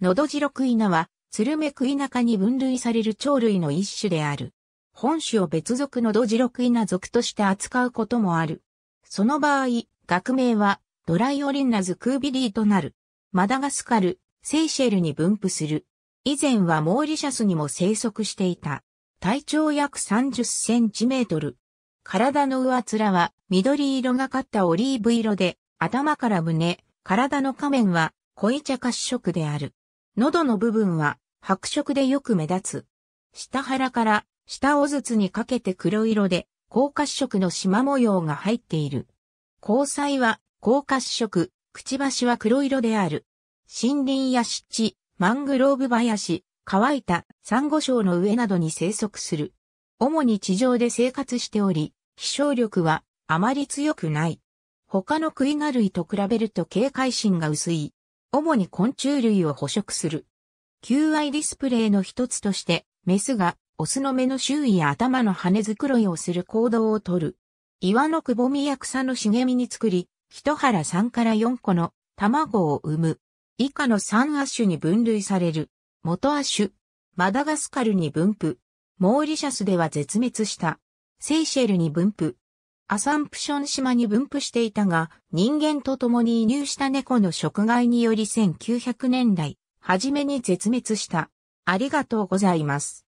のどじろクイナは、ツルメクイナ科に分類される鳥類の一種である。本種を別属のどじろクイナ属として扱うこともある。その場合、学名は、ドライオリンナズクービリーとなる。マダガスカル、セイシェルに分布する。以前はモーリシャスにも生息していた。体長約30センチメートル。体の上面は緑色がかったオリーブ色で、頭から胸、体の下面は濃い茶褐色である。喉の部分は白色でよく目立つ。下腹から下尾筒にかけて黒色で、高褐色の縞模様が入っている。交際は高褐色、くちばしは黒色である。森林や湿地、マングローブ林、乾いたサンゴ礁の上などに生息する。主に地上で生活しており、飛翔力はあまり強くない。他のクイガ類と比べると警戒心が薄い。主に昆虫類を捕食する。求愛ディスプレイの一つとして、メスがオスの目の周囲や頭の羽繕いをする行動をとる。岩のくぼみや草の茂みに作り、一腹3から4個の卵を産む。以下の3アッシュに分類される。元アッシュ。マダガスカルに分布。モーリシャスでは絶滅した。セイシェルに分布。アサンプション島に分布していたが、人間と共に移入した猫の食害により1900年代、初めに絶滅した。ありがとうございます。